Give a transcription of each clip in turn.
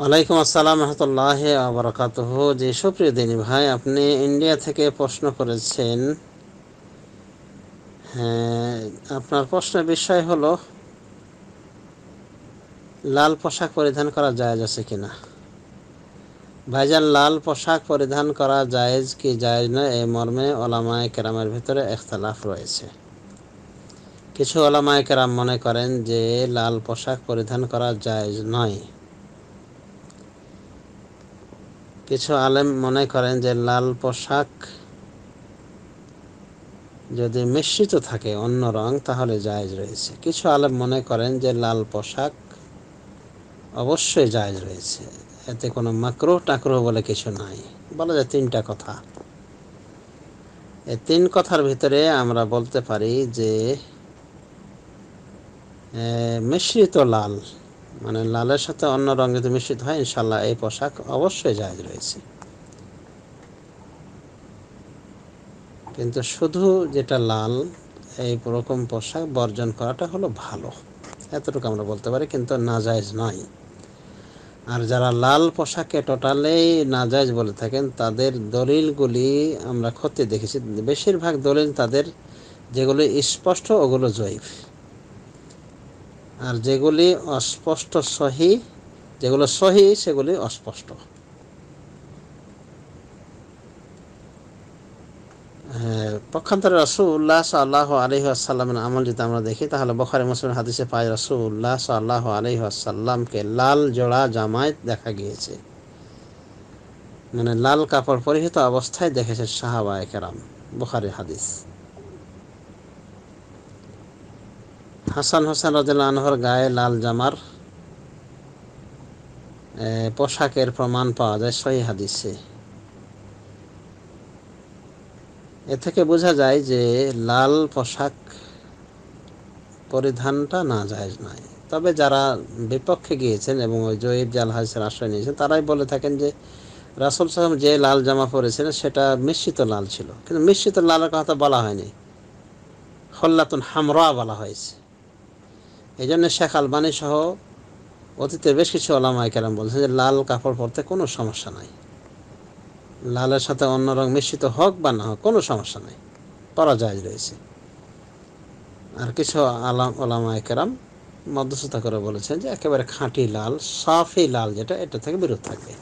ওয়ালাইকুম আসসালাম রহমতুল্লাহ আবরকাত যে সুপ্রিয় দিনী ভাই আপনি ইন্ডিয়া থেকে প্রশ্ন করেছেন হ্যাঁ আপনার প্রশ্নের বিষয় হলো লাল পোশাক পরিধান করা জায়জ আছে কি না ভাইজান লাল পোশাক পরিধান করা জায়েজ কি জায়জ না এই মর্মে ওলামায় কেরামের ভিতরে একতলাফ রয়েছে কিছু ওলামায় কেরাম মনে করেন যে লাল পোশাক পরিধান করা জায়জ নয় কিছু আলেম মনে করেন যে লাল পোশাক যদি মিশ্রিত থাকে অন্য রং তাহলে জায়জ রয়েছে কিছু আলেম মনে করেন যে লাল পোশাক অবশ্যই জায়জ রয়েছে এতে কোনো মাকরো টাকরো বলে কিছু নাই বলা যায় তিনটা কথা এই তিন কথার ভিতরে আমরা বলতে পারি যে মিশ্রিত লাল মানে লালের সাথে অন্য রঙ যদি মিশ্রিত হয় ইনশাল্লাহ এই পোশাক অবশ্যই জায়জ রয়েছে কিন্তু শুধু যেটা লাল এই রকম পোশাক বর্জন করাটা হলো ভালো এতটুকু আমরা বলতে পারি কিন্তু নাজায়জ নয় আর যারা লাল পোশাকে টোটালেই নাজায়জ বলে থাকেন তাদের দলিলগুলি আমরা ক্ষতি দেখেছি বেশিরভাগ দলিল তাদের যেগুলো স্পষ্ট ওগুলো জৈব আর যেগুলি অস্পষ্ট সহি যেগুলো সহি সেগুলি অস্পষ্ট হ্যাঁ, পক্ষান্তরে রসুল্লাহ সাল্লাহ আলহ আসাল্লামের আমল যদি আমরা দেখি তাহলে বখারে মুসলিম হাদিসে পাই রসুল্লাহ সাল্লাহ আলহ আসাল্লামকে লাল জোড়া জামায়াত দেখা গিয়েছে মানে লাল কাপড় পরিহিত অবস্থায় দেখেছে সাহাবা একরাম বুখারি হাদিস হাসান হোসেন রাজিল্লা আনহর গায়ে লাল জামার পোশাকের প্রমাণ পাওয়া যায় সহি হাদিসে এ থেকে বোঝা যায় যে লাল পোশাক পরিধানটা না যায় নাই তবে যারা বিপক্ষে গিয়েছেন এবং ওই জয়ীব জাল হাসের আশ্রয় নিয়েছেন তারাই বলে থাকেন যে রাসুল সাহেব যে লাল জামা পরেছিলেন সেটা মিশ্রিত লাল ছিল কিন্তু মিশ্রিত লালের কথা বলা হয়নি খল্লাতুন হামরা বলা হয়েছে এই জন্য শেখ আলবানি সহ অতীতের বেশ কিছু ওলামা কেরাম বলছে যে লাল কাপড় পরতে কোনো সমস্যা নাই লালের সাথে অন্য রং মিশ্রিত হোক বা না হোক কোনো সমস্যা নাই পরা জায়জ রয়েছে আর কিছু আলাম ওলামা কেরাম মধ্যস্থতা করে বলেছেন যে একেবারে খাঁটি লাল সাফি লাল যেটা এটা থেকে বিরত থাকবে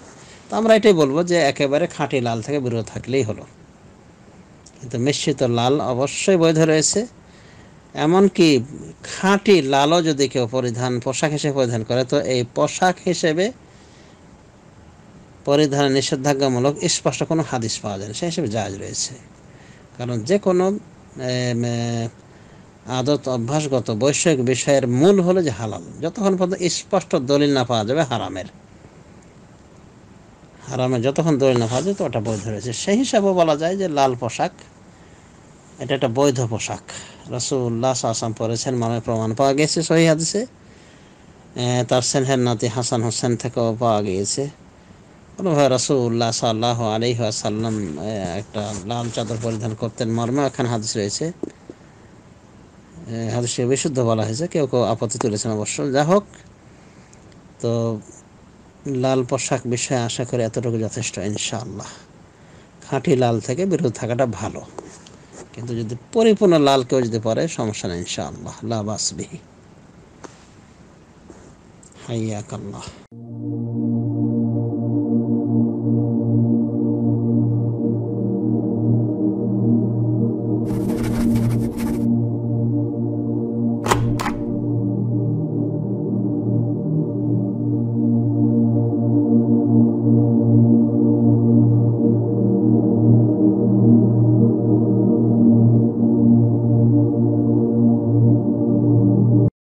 তো আমরা এটাই বলবো যে একেবারে খাঁটি লাল থেকে বিরত থাকলেই হলো কিন্তু মিশ্রিত লাল অবশ্যই বৈধ রয়েছে এমনকি খাঁটি লালও যদি কেউ পরিধান পোশাক হিসেবে পরিধান করে তো এই পোশাক হিসেবে পরিধান নিষেধাজ্ঞামূলক স্পষ্ট কোনো হাদিস পাওয়া যায় না সেই হিসেবে জাহাজ রয়েছে কারণ যে কোনো আদত অভ্যাসগত বৈষয়িক বিষয়ের মূল হলো যে হালাল যতক্ষণ পর্যন্ত স্পষ্ট দলিল না পাওয়া যাবে হারামের হারামে যতক্ষণ দলিল না পাওয়া যাবে তো ওটা বৈধ রয়েছে সেই হিসাবে বলা যায় যে লাল পোশাক এটা একটা বৈধ পোশাক রাসুল্লাহ সাসাম পড়েছেন মানে প্রমাণ পাওয়া গেছে সহি হাদিসে তার সেনহের নাতি হাসান হোসেন থেকেও পাওয়া গিয়েছে কোনোভাবে রাসুল্লাহ সাল্লাহ আলি সাল্লাম একটা লাল চাদর পরিধান করতেন মর্মে এখানে হাদিস রয়েছে হাদিসকে বিশুদ্ধ বলা হয়েছে কেউ কেউ আপত্তি তুলেছেন অবশ্য যা হোক তো লাল পোশাক বিষয়ে আশা করি এতটুকু যথেষ্ট ইনশাআল্লাহ খাঁটি লাল থেকে বিরত থাকাটা ভালো কিন্তু যদি পরিপূর্ণ লাল কেউ যদি পরে সমস্যা নেই ইনশাআল্লাহ লাভ আসবিহি হাইয়া আল্লাহ